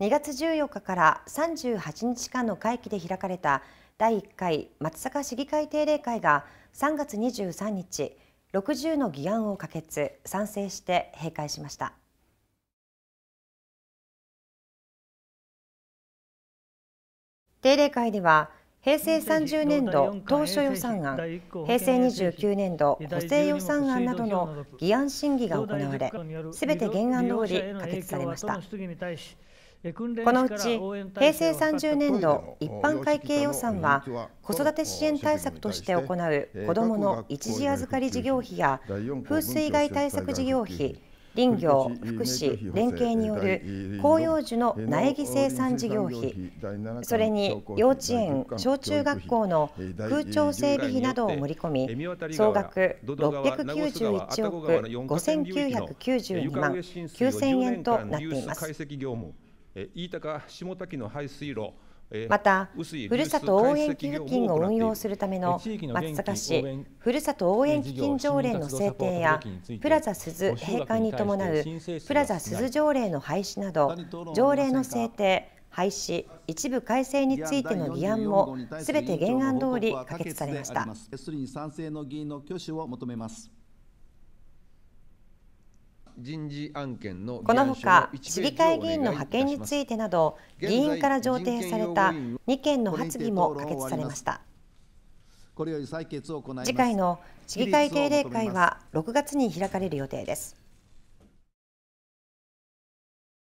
2月14日から38日間の会期で開かれた第1回松阪市議会定例会が3月23日60の議案を可決賛成して閉会しました。定例会では平成30年度当初予算案、平成29年度補正予算案などの議案審議が行われ、すべて原案通り可決されました。このうち平成30年度一般会計予算は子育て支援対策として行う子どもの一時預かり事業費や風水害対策事業費林業、福祉、連携による広葉樹の苗木生産事業費、それに幼稚園、小中学校の空調整備費などを盛り込み、総額691億5992万9000円となっています。飯高下滝の排水路また、ふるさと応援寄付金を運用するための松阪市ふるさと応援基金条例の制定やプラザ鈴閉館に伴うプラザ鈴条例の廃止など条例の制定、廃止、一部改正についての議案もすべて原案通り可決されました。人事案件のこのほか市議会議員の派遣についてなど議員から上程された2件の発議も可決されました次回の市議会定例会は6月に開かれる予定です